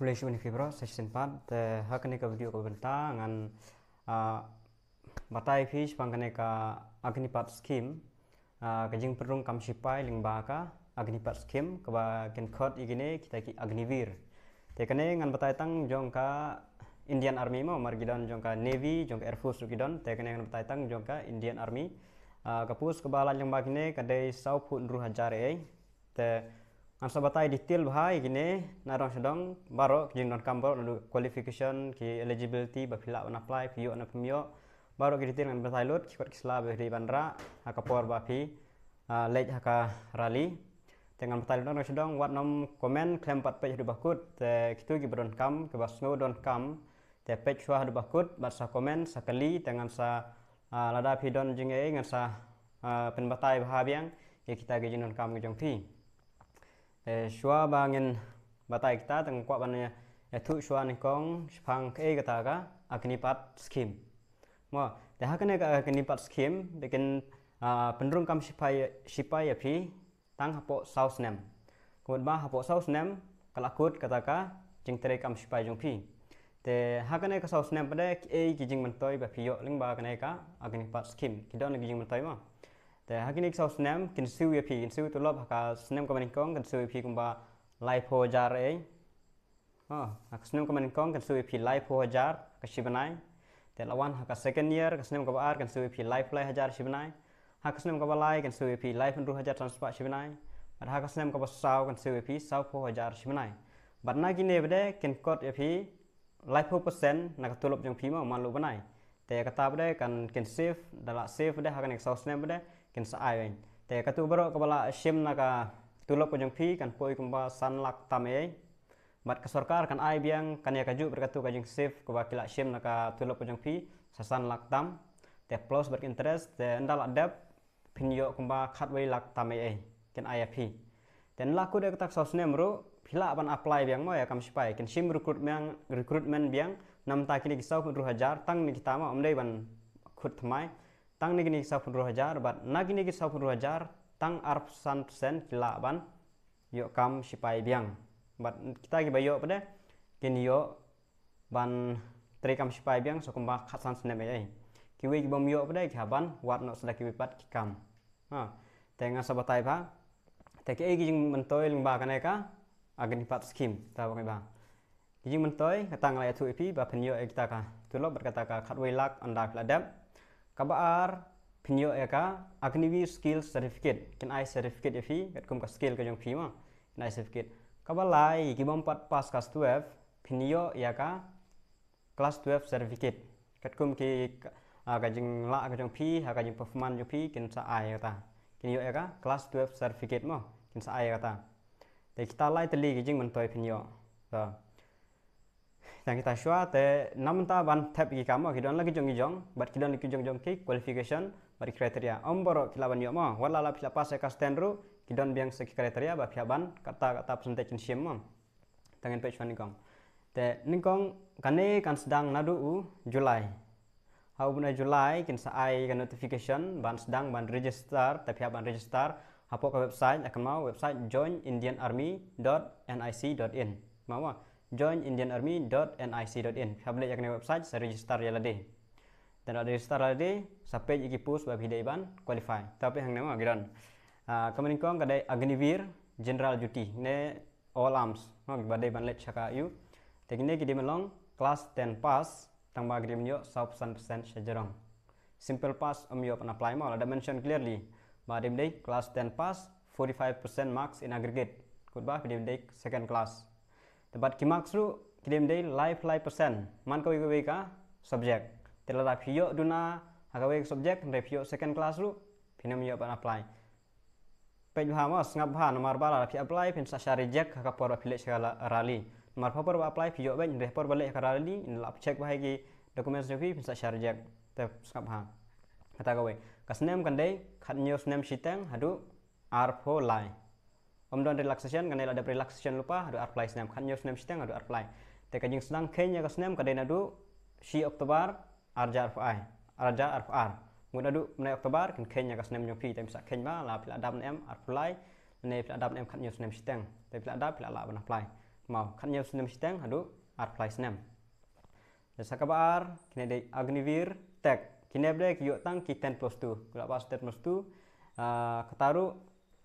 Kuliah Unifibro Section 4 te hakane ka video ko belta ngan uh, batai fish pangane ka Agnipat scheme uh, ah, ka jing perung kam sipai ling baka Agnipat scheme ka ba ken khot igine kita ki Agnivir te kane ngan batai tang jong ka Indian Army mo margidon jong ka Navy jong ka Air Force rukidon te kane ngan batai tang jong ka Indian Army uh, kapus ka bala ling bakne ka dei sau phun ru hajar e te an sabatai detail bahaya kini narong sedong baru kini non kambo ndu qualification ki eligibility bapila on apply view on pemio baru kini detail ngan batai lot ki kot bandra haka power pi lej haka rally dengan batai lot sedong wat nom komen klaim pat page du bakut te kitu ki bron kam ke don kam te page wah du bakut bat komen sakali dengan sa lada pidon jingai ngan sa e, penbatai bahabiang yang kita gejinun kam gejong pi Eh, shua bangin batai kita teng kwa bannya eh, tu shua ni kong shpang ke kata ka agnipat scheme mo te hakane ka agnipat scheme bikin ah, pendrung kam shipai ya pi tang hapo saus nem kumut ba hapo saus nem kalakut kata ka jing tere kam shipai jong pi te hakane ka saus nem pada e ki jing mentoi ba piyo ling ba kane ka agnipat scheme kidon ki jing mentoi ma แต่หากินอีกซาวสเนมกินซิวเพีกินซิวตุลบหากสเนมก็มันกองกินซิวเพีกุมบาไลโพจาร์เองอ๋อหากสเนมก็มันกองกินซิวเพีไลโพจาร์กชิบนายแต่ละวันหากเ second y e ร์กสเนมก็บาร์กินซิวเพีไลฟ์ไลฮัจาร์ชิบนายหากสเนมก็บาไลกินซิวเพีไลฟ์พันรูฮัจาร์ทรานสปาชิบนายบัดหากสเนมก็บาสาวกินซิวเพีสาวโพฮจาร์ชิบนายบัดนักกินเนบเดกินกอดเอพีไลฟ์โพเปอร์เซ็นต์นักตุลบยังพีมามาลูบนายแต่กระตาบเด้กันกินเซฟดาละเซฟเด้ฮักกันอีกซาวสเนมเด้ kan sa wen te katu bro kepala shim naka tulok kujang pi kan poi kumba sanlak tame mat ka sorkar kan ai biang kan ya kaju berkatu kajing sif ba kila shim naka tulok kujang pi sasan lak tam te plus berk interest te ndal pin pinyo kumba khatwei lak tame e kan ai ya pi ten laku de tak sosne mro pila aban apply biang mo ya kam pai kan shim recruitment recruitment biang nam ta kini kisau kudru hajar tang ni kitama omdei ban khut thmai tang ni gini sapuluh hajar bat nagi gini gini sapuluh hajar tang arf san sen kila ban yo kam shipai biang bat kita gi bayo pada Kini yo ban tri kam shipai biang so kumba khasan sene ki kiwi gi bom yo pada ki haban wat no sedaki pat ki kam ha tenga sabatai ba e gi jing mentoi ling ba kaneka agen pat skim ta bang ba gi jing katang la tu ipi ba penyo ek ta ka tulo berkata ka lak anda kladap Kabar, ar phinyo eka agnivi skill certificate kin ai certificate efi kat kum ka skill ka jong ma kin ai certificate kaba lai gibam pat pas kas 12 pinyo eka class 12 certificate kat kum ki ah, ka jing la ka jong phi ha ka jing performance jong phi kin sa ai ta kin yo eka class 12 certificate mo kin sa ai ta te kita lai teli jing mentoi toy phinyo yang kita shua te nam ta ban tap gi kamo ki don lagi jong jong bat ki don lagi jong jong ki qualification bari kriteria omboro ki laban yo mo wala la pila pas e ka standru ki don biang se kriteria ba pia ban kata kata percentage sim mo tangen pech fan kong te ningkong kane kan sedang nadu u julai hau buna julai kin sa ai kan notification ban sedang ban register te tapi ban register hapo ke website akan mau website joinindianarmy.nic.in mau joinindianarmy.nic.in yang yakni website saya register ya lagi Dan ada register lagi, sampai jiki push bab hidai qualify. Tapi yang nama giran. Uh, ah, Kemudian kong ada agnivir general duty ne all arms. Hang oh, badai ban let syaka Tapi ini kita melong class 10 pass tambah bagri menyo 100% pesan Simple pass om you pernah apply mal ada mention clearly. Badim day class 10 pass 45% marks in aggregate. Kutbah video day second class tepat kimak kirim kirim life life persen man kau ikut ka subject tela la phio duna hakawe subject review second class lu, phinam yo ban apply pe ju hama ha nomor bala tapi apply phin sa reject ka por phile segala rally nomor por apply phio ben report por balik ka rally in lap check bahagi ki dokumen sevi phin sa reject te ngap ha kata kau kasnem kan dei khat news nem shitang hadu arpo line om don relaxation kan ada relaxation lupa ada apply snap kan nyos snam sitang ada apply te teka senang sedang nya ka snam kadena du si oktober arja rfi arja rfr nguna du menai oktober kan kenya ka pi nyopi tapi sa nya la pila dam em apply ne pila dam em kan nyos snam sitang tapi pila dam pila la ban apply mau kan nyos snam sitang adu apply snam Desa kabar, kini de Agnivir Tech. Kini ada yo tang ki 10 plus 2. Kalau pas 10 plus 2, uh, ketaruh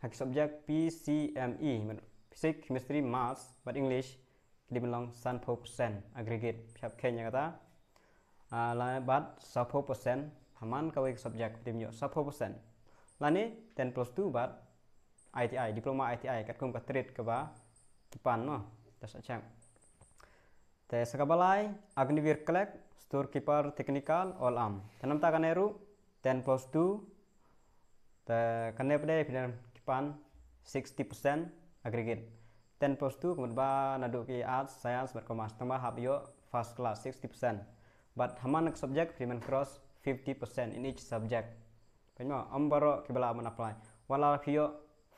Hak subjek PCME e, Fisik, Chemistry, Maths, but English dibilang 100% aggregate siap kenya kata lani bat 10% haman kawi subjek dimyo 10% lani 10 plus 2 bat ITI diploma ITI kat kum kat trade ke ba kipan no tas acham te sakabalai agnivir klek storekeeper technical all arm tanam ta kaneru 10 plus 2 te kanne pde span 60% aggregate 10 plus 2 kemudian ba naduk ke arts science berkomas tambah hab yo first class 60% but haman subject human cross 50% in each subject penyo ambaro ki bala man apply wala phio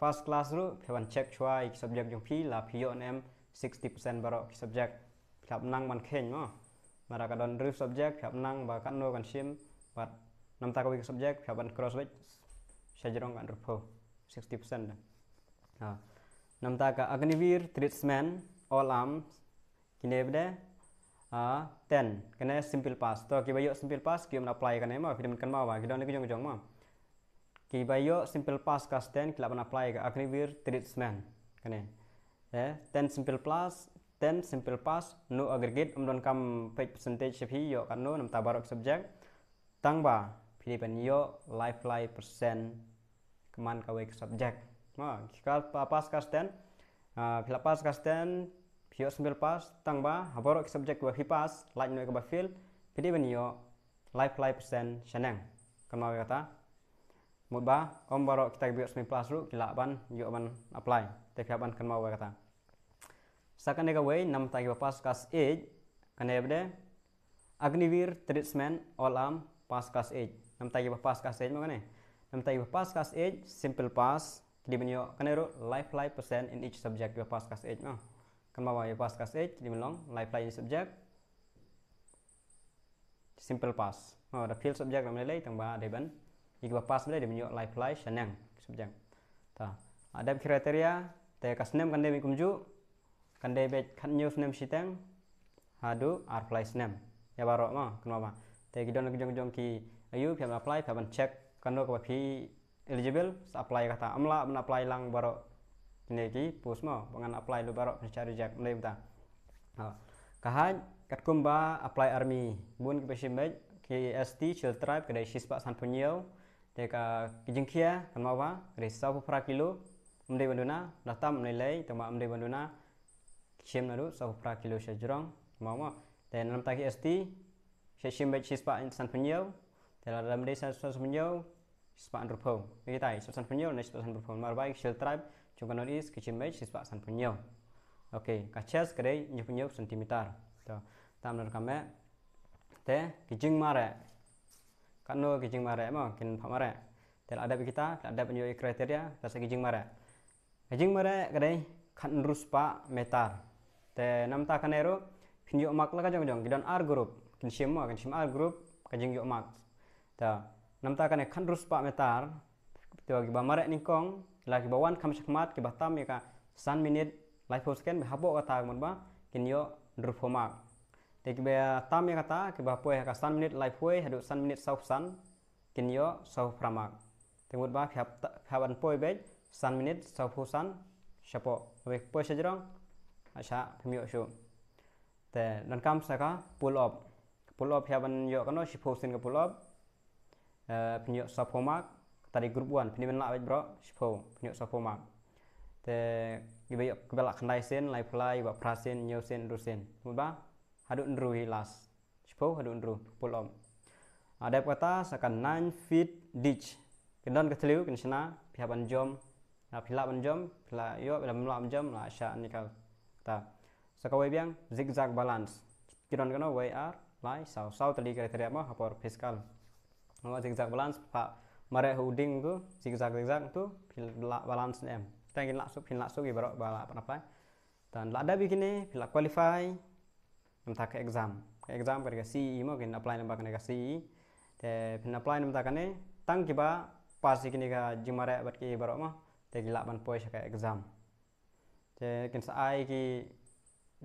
first class ru phewan check chua ik subject jong phi la phio nem 60% baro ki subject khap nang man khen mo mara ka don rif subject khap nang ba kan no kan sim but nam ta ko subject khap ban cross wet sajarong kan rupho 60 percent namtaka agnivir tradesman all arms kine bde ten kene simple pass to ki bayo simple pass ki mna apply kane ma film kan ma wa ki don ki jong jong ma ki bayo simple pass ka ten ki laban apply ka agniveer tradesman kene eh ten simple pass ten simple pass no aggregate um don kam page percentage phi yo kan no namta barok subject tang ba philipan yo life life percent कमान का subjek, एक सब्जेक्ट हाँ pas kasden uh, pas kasden Hio sambil pas tangba haboro ke subjek wa hipas lain no ba fil pidi ben yo life life sen seneng kan kata mudba om baro kita bio sambil pas lu kila ban yo ban apply te ban kan mau kata sakan ga way nam tagi pas kas age kan ebde agnivir treatment olam pas kas age nam tagi pas kas age mo kane Namta you pass kas age simple pass kidi menyo kanero life life percent in each subject you pass kas age no Kan bawa you pass kas age kidi men life life life subject simple pass. Oh, the field subject yang lay tang ba deben. Iku pass mele dia men life life seneng subject. Ta. Ada kriteria te kas nem kan dia kumju kan dia bet kan nyus nem sitang hadu ar fly nem. Ya barok ma kenapa? Te kidon kejong-kejong ki ayu piam apply piam check kan ka pi eligible apply kata amla men apply lang baro ini pusmo pus mau pengen apply lu baro mencari jak mulai buta Kahan kat kumba apply army bun ke pesim baik ki st chill tribe kedai shispa santunyel deka kijingkia kan mawa kedai sabu pra kilo mdei banduna datam nilai tema mdei banduna kishim naru sabu pra kilo sejurong mawa dan enam taki st Sheshim shimbe shispa san dalam are remedies and solutions from nhau susun rụp hồn vì tại sản phẩm tribe chúng ta nói is cái chim mấy sản phẩm nhiều ok cả chest cái đấy kijing mare tel kita ada penyu kriteria tas kijing mare kijing mare kerei kan rus pa metar te nam ta kanero mak r group kin shim mo r group kajing yo mak ta namta kane khan rus pa metar tiwa gi bamare ningkong la gi bawan kham shakmat ki batam ka san minit life scan habo kata mon ba kinyo drufoma tek be tam ya kata ki ba poe ka san minit life hoi hadu san minit sau san kinyo sau pramak mon ba khaban phaban poe be san minit sau san shapo wek poe sajrong asha yo shu te dan kam saka pull up pull up khaban yo kano shipho sin ka pull up Eh, penyok sapomak tadi grup one penimen lak bro sipo penyok sapomak te gibe kebelak kendai sen lai pelai ba prasen nyo sen rusen muba hadu ndru hilas sipo hadu ndru pulom ada kata sakan nine feet ditch kedon keteliu kena pihak banjom na pila banjom pila yo pila mula banjom la sya nikal ta sakawai biang zigzag balance kidon kana wai are lai sau sau tadi kriteria mah hapor fiskal kalau zigzag balance pak mereka holding tu zigzag zigzag tu balance Kita ingin langsung pin langsung ibarat balap apa dan lada begini bila qualify minta ke exam ke exam kerja CE mau kena apply nembak kerja CE te pin apply minta kene tang kiba pas begini ka jimare berarti ki ibarat mah te gila ban pois ke exam te kena saya ki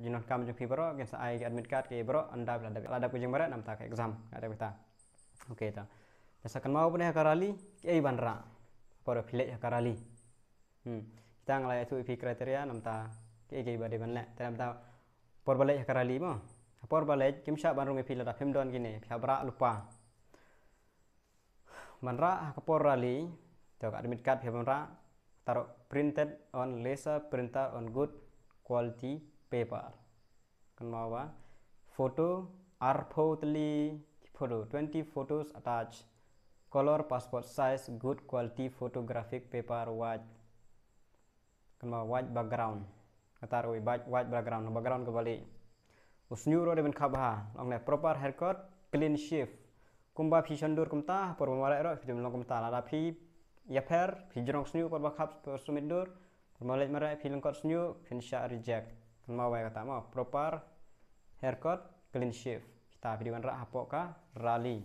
jinon kamu jumpi ibarat kena saya ki admit card ki ibarat anda ada, ada ada pujing mare namta ke exam ada kita oke okay, ta kan mau pun hakarali banra, bandra para filek hakarali hmm kita ngalai itu ifi kriteria namta ei gei bade banle tanamta por balai hakarali mo por balai kimsha bandrung ifi lada don gini habra lupa bandra hakapor rali tok admit card bandra taruh printed on laser printer on good quality paper kan mau apa foto arpo teli foto 20 photos attached color passport size good quality photographic paper white kenapa white background kata roi white white background nah, background kembali usnyu ro deben khabha long ne proper haircut clean shave kumba vision dur kumta por mara ro film long kumta la phi phi vision usnyu por bakhap sumit dur por mara film kot snyu sha reject kenapa wa kata ma proper haircut clean shave kita video kan ra ka rally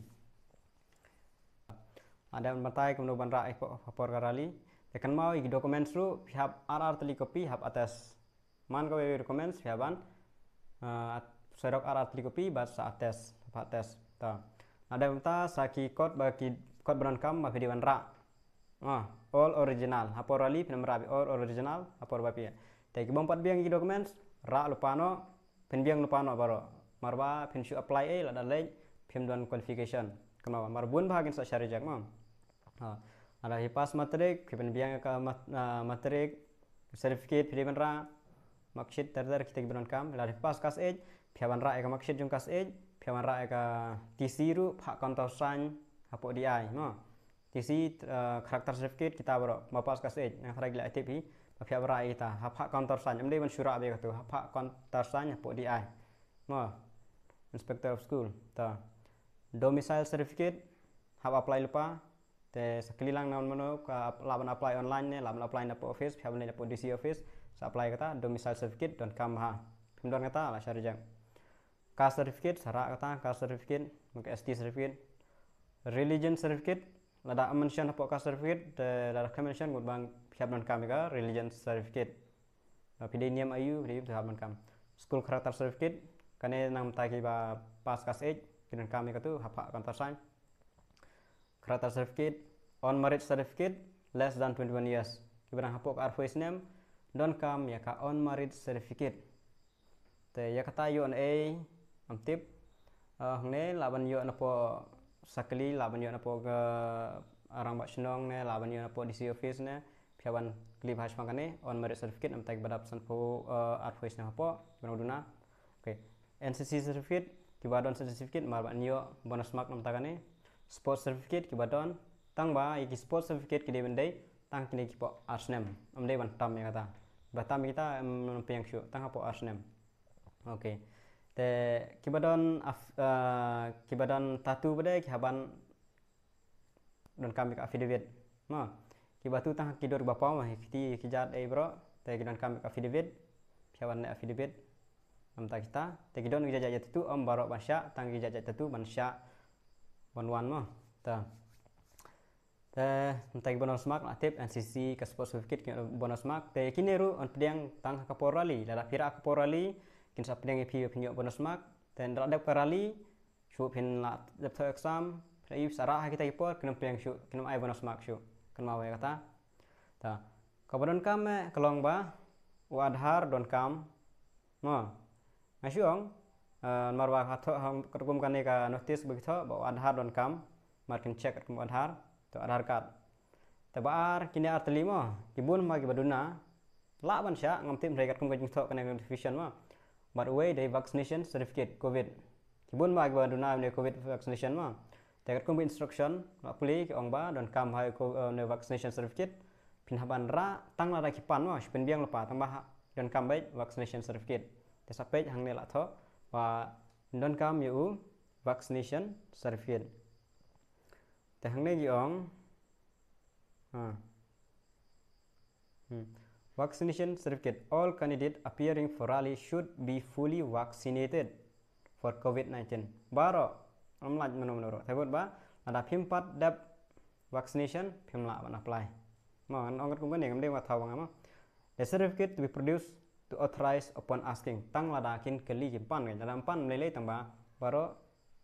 ada ra ekpo hapor ekor karali tekan mau ik dokumen seru, pihak arar teli kopi hab atas man kau dokumen pihaban eh, serok arar teli kopi sa atas atas ta ada minta saki kod bagi kod berangkam bagi di ra ah all original hapor rali film rabi all original hapor bapi ya teki bompat biang ik dokumen ra lupano pen biang lupano baro marba pen apply a lada lej pin dan qualification knova marbun bahagin sa shari jak ha ala hipas matrik kipen biang ka matrik sertifikat pilihan ra maksud terdar kita kibenon kam ala hipas kas ej piawan ra ka makshit jung kas ej piawan ra ka tisiru phak kontosan apo di ai ma tisi eh, karakter sertifikat kita bro pas kas ej na kharai gila atipi piawan ra itu, hapa kontosan amde man shura be ka tu hapa kontosan apo di ai ma inspector of school ta domicile certificate hab apply lupa te sekelilang naon mano ka laban apply online ne laban apply na po office hab na po DC office sa apply kata domicile certificate don kam ha don kata la syarjang ka certificate sara kata ka certificate mungkin ST certificate religion certificate lada mention po ka certificate te lada mention gut bang hab don kam ka religion certificate pidenium ayu pidenium hab don kam school character certificate kane nang taki ba pas kas age binan kami itu apa counter sign kereta certificate on marriage certificate less than 21 years kibran hapok ar voice name don kam ya ka on marriage certificate te ya kata on a am tip eh, ne laban yo na po sakli laban yo na po ga arang bak senong ne laban yo na po DC office ne piawan klip hash mangane on marriage certificate am tag badap san po ar eh, voice ne hapo kibran duna okay NCC certificate kibadon certificate marban niyo bonus mark nam tagane sport certificate kibadon tang ba iki sport certificate deben bendai tang ki po arsnem am dei ban tam ya kata tam ya kita am piang shu tang po arsnem oke te kibadon af eh, kibadon tatu bade haban don kami ka affidavit ma kibatu tang kidor bapa ma kiti kijat ei bro te kidon kami ka affidavit kihaban ne affidavit amta kita tekidon gija jajak itu om barok basya tang gija jajak itu mansya wan wan mo ta ta amta ki bonus mark atip NCC ke sport certificate ki bonus mark, te kineru on pedang tang kaporali lada pira kaporali kin sa pedang epi pinyo bonus mark, dan drak dap shu pin la dap to exam sara ha kita ipor kena pedang shu kena ai bonus mark, shu kena mawe ya kata ta kabaron kam kelong ba wadhar don kam no asyong eh, marwa kato hong kerkum kane ka notis begitu bo adhar don kam markin check kerkum adhar to adhar card tabar kini ar telimo kibun ma kibaduna laban sya ngamtim rei kerkum kajing to kane notification ma but away dari vaccination certificate covid kibun ma kibaduna ne covid vaccination ma Tekat kumbu instruction ma puli ong ba don kam hai ko eh, ne vaccination certificate pinhaban ra tang la ra kipan ma shpin biang lepa tambah don kam baik vaccination certificate te sape hang ne la tho wa don kam yu vaccination certificate te hang ne gi ong ha hmm. vaccination certificate all candidate appearing for rally should be fully vaccinated for covid 19 baro am laj mano mano ro thaibot ba ada phim pat dab vaccination phim la ban apply ma an ongat kum ne ngam de ma thawang ma the certificate to be produced to authorize upon asking tang lada kin keli ki pan ngai dalam pan tang tamba baro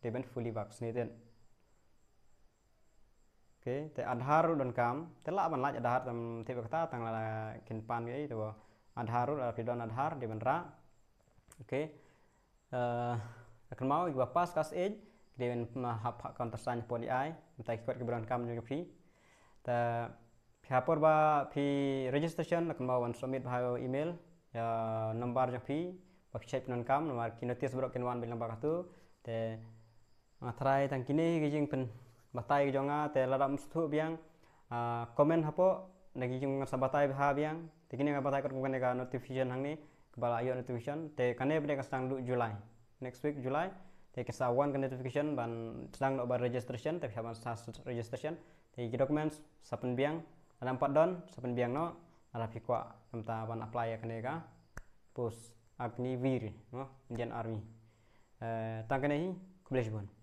deben fully vaccinated okay te adhar don kam te la ban laj adhar tam te kata tang lada kin pan ngai to adhar ul don adhar deben ra okay eh akan mau iba pas kas age deben hap hak kan tersan poli ai mentai kuat ke beran kam nyu pi ta Pihapor ba pi registration akan mau submit bahaya email Ya, nambar jang phi bak chep non kam namar kino ties bro ken wan bil nambar tu te ngatrai tang kini gi pen batai jonga te ladam mustu biang komen hapo na jing ngar batai bha biang te kini ngabatai kor kene ka notification hang ni kepala ayo notification te kane bne ka sang July next week July te kasa wan ka notification ban sang no registration te sa registration te documents sapen biang ada empat don sapen biang no ala pikwa amta ban ya kane ka pos agni vir no indian army uh, eh, tangane hi kulesh